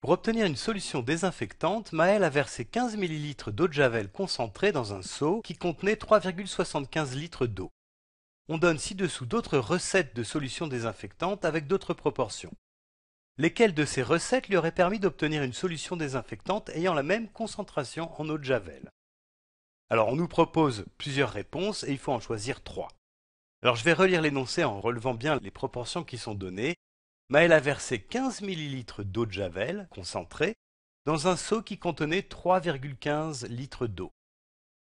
Pour obtenir une solution désinfectante, Maël a versé 15 ml d'eau de javel concentrée dans un seau qui contenait 3,75 litres d'eau. On donne ci-dessous d'autres recettes de solutions désinfectantes avec d'autres proportions. Lesquelles de ces recettes lui auraient permis d'obtenir une solution désinfectante ayant la même concentration en eau de javel Alors on nous propose plusieurs réponses et il faut en choisir trois. Alors je vais relire l'énoncé en relevant bien les proportions qui sont données elle a versé 15 ml d'eau de Javel, concentrée, dans un seau qui contenait 3,15 litres d'eau.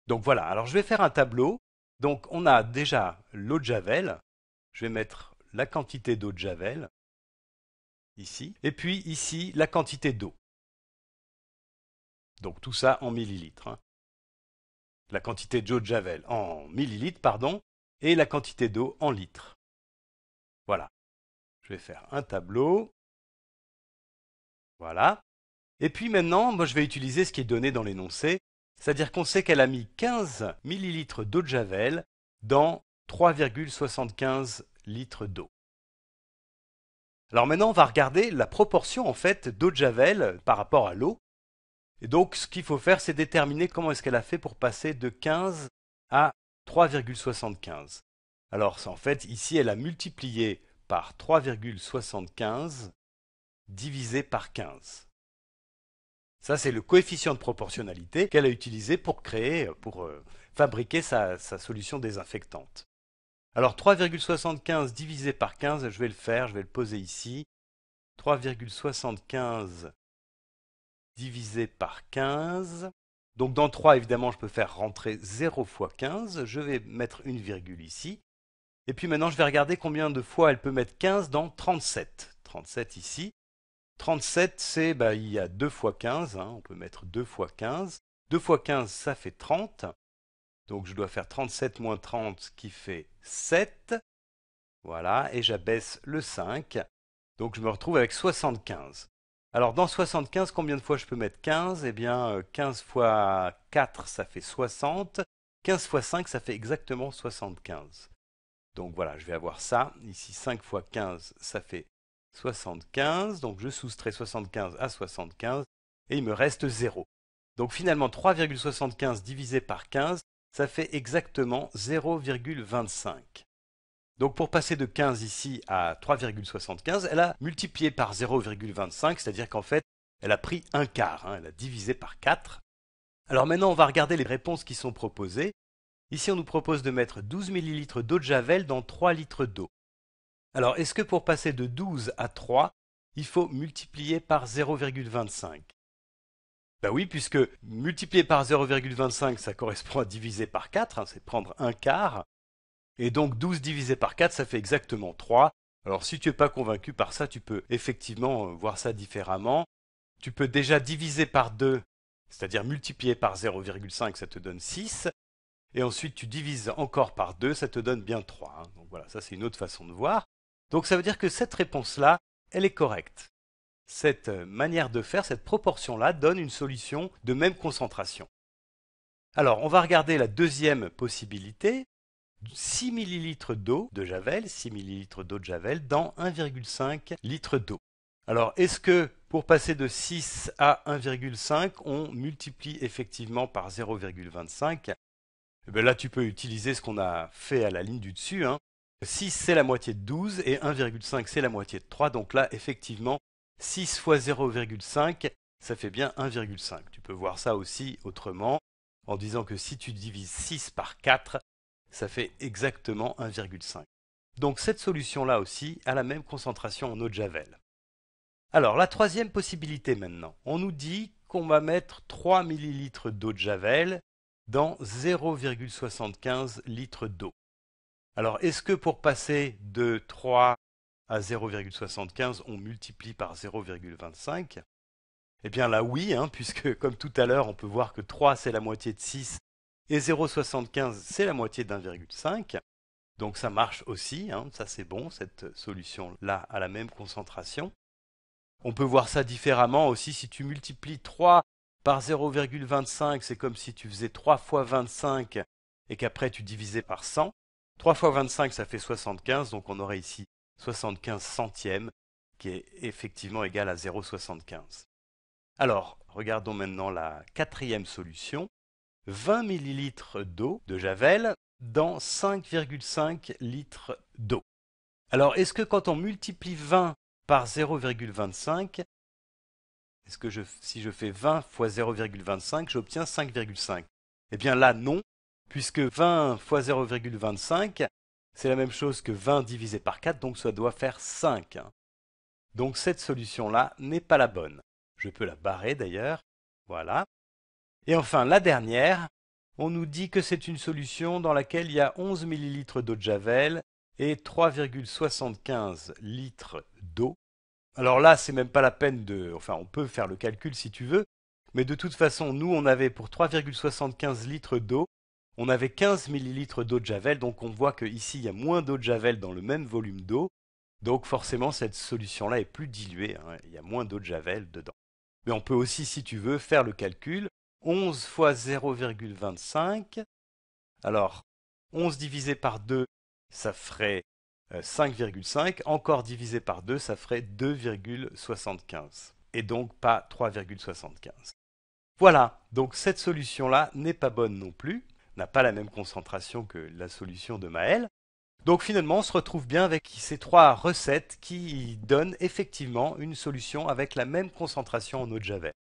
Donc voilà, alors je vais faire un tableau. Donc on a déjà l'eau de Javel. Je vais mettre la quantité d'eau de Javel ici. Et puis ici, la quantité d'eau. Donc tout ça en millilitres. Hein. La quantité d'eau de Javel en millilitres, pardon, et la quantité d'eau en litres. Voilà. Je vais faire un tableau. Voilà. Et puis maintenant, moi, je vais utiliser ce qui est donné dans l'énoncé, c'est-à-dire qu'on sait qu'elle a mis 15 ml d'eau de javel dans 3,75 litres d'eau. Alors maintenant, on va regarder la proportion en fait d'eau de javel par rapport à l'eau. Et donc, ce qu'il faut faire, c'est déterminer comment est-ce qu'elle a fait pour passer de 15 à 3,75. Alors, en fait, ici, elle a multiplié par 3,75 divisé par 15. Ça, c'est le coefficient de proportionnalité qu'elle a utilisé pour créer, pour euh, fabriquer sa, sa, solution désinfectante. Alors 3,75 divisé par 15, je vais le faire, je vais le poser ici. 3,75 divisé par 15. Donc dans 3, évidemment, je peux faire rentrer 0 fois 15. Je vais mettre une virgule ici. Et puis maintenant, je vais regarder combien de fois elle peut mettre 15 dans 37. 37 ici. 37, c'est, bah, il y a 2 fois 15. Hein. On peut mettre 2 fois 15. 2 fois 15, ça fait 30. Donc je dois faire 37 moins 30, qui fait 7. Voilà, et j'abaisse le 5. Donc je me retrouve avec 75. Alors dans 75, combien de fois je peux mettre 15 Eh bien 15 euh, fois 4, ça fait 60. 15 fois 5, ça fait exactement 75. Donc voilà, je vais avoir ça. Ici, 5 fois 15, ça fait 75. Donc je soustrais 75 à 75 et il me reste 0. Donc finalement, 3,75 divisé par 15, ça fait exactement 0,25. Donc pour passer de 15 ici à 3,75, elle a multiplié par 0,25, c'est-à-dire qu'en fait, elle a pris un quart, hein, elle a divisé par 4. Alors maintenant, on va regarder les réponses qui sont proposées. Ici, on nous propose de mettre 12 ml d'eau de javel dans 3 litres d'eau. Alors, est-ce que pour passer de 12 à 3, il faut multiplier par 0,25 ben oui, puisque multiplier par 0,25, ça correspond à diviser par 4, hein, c'est prendre un quart. Et donc 12 divisé par 4, ça fait exactement 3. Alors si tu n'es pas convaincu par ça, tu peux effectivement euh, voir ça différemment. Tu peux déjà diviser par 2, c'est-à-dire multiplier par 0,5, ça te donne 6 et ensuite tu divises encore par 2, ça te donne bien 3. Hein. Donc voilà, ça c'est une autre façon de voir. Donc ça veut dire que cette réponse-là, elle est correcte. Cette euh, manière de faire, cette proportion-là, donne une solution de même concentration. Alors, on va regarder la deuxième possibilité. 6 ml d'eau de Javel, 6 ml d'eau de Javel dans 1,5 litre d'eau. Alors, est-ce que pour passer de 6 à 1,5, on multiplie effectivement par 0,25 eh ben là, tu peux utiliser ce qu'on a fait à la ligne du dessus. 6, hein. c'est la moitié de 12, et 1,5, c'est la moitié de 3. Donc là, effectivement, 6 fois 0,5, ça fait bien 1,5. Tu peux voir ça aussi autrement, en disant que si tu divises 6 par 4, ça fait exactement 1,5. Donc cette solution-là aussi a la même concentration en eau de javel. Alors la troisième possibilité maintenant, on nous dit qu'on va mettre 3 ml d'eau de javel dans 0,75 litres d'eau. Alors, est-ce que pour passer de 3 à 0,75, on multiplie par 0,25 Eh bien là, oui, hein, puisque comme tout à l'heure, on peut voir que 3, c'est la moitié de 6, et 0,75, c'est la moitié d'1,5. Donc ça marche aussi, hein, ça c'est bon, cette solution-là à la même concentration. On peut voir ça différemment aussi si tu multiplies 3 par 0,25, c'est comme si tu faisais 3 fois 25 et qu'après tu divisais par 100. 3 fois 25, ça fait 75, donc on aurait ici 75 centièmes, qui est effectivement égal à 0,75. Alors, regardons maintenant la quatrième solution. 20 ml d'eau de Javel dans 5,5 litres d'eau. Alors, est-ce que quand on multiplie 20 par 0,25, est-ce que si je fais 20 fois 0,25, j'obtiens 5,5 Eh bien là, non, puisque 20 fois 0,25, c'est la même chose que 20 divisé par 4, donc ça doit faire 5. Donc cette solution-là n'est pas la bonne. Je peux la barrer d'ailleurs. Voilà. Et enfin, la dernière, on nous dit que c'est une solution dans laquelle il y a 11 ml d'eau de Javel et 3,75 litres d'eau alors là, c'est même pas la peine de. Enfin, on peut faire le calcul si tu veux, mais de toute façon, nous, on avait pour 3,75 litres d'eau, on avait 15 millilitres d'eau de Javel, donc on voit qu'ici, il y a moins d'eau de Javel dans le même volume d'eau, donc forcément, cette solution-là est plus diluée, hein. il y a moins d'eau de Javel dedans. Mais on peut aussi, si tu veux, faire le calcul. 11 fois 0,25. Alors, 11 divisé par 2, ça ferait 5,5 euh, encore divisé par 2, ça ferait 2,75. Et donc pas 3,75. Voilà, donc cette solution-là n'est pas bonne non plus, n'a pas la même concentration que la solution de Maël. Donc finalement, on se retrouve bien avec ces trois recettes qui donnent effectivement une solution avec la même concentration en eau de Javel.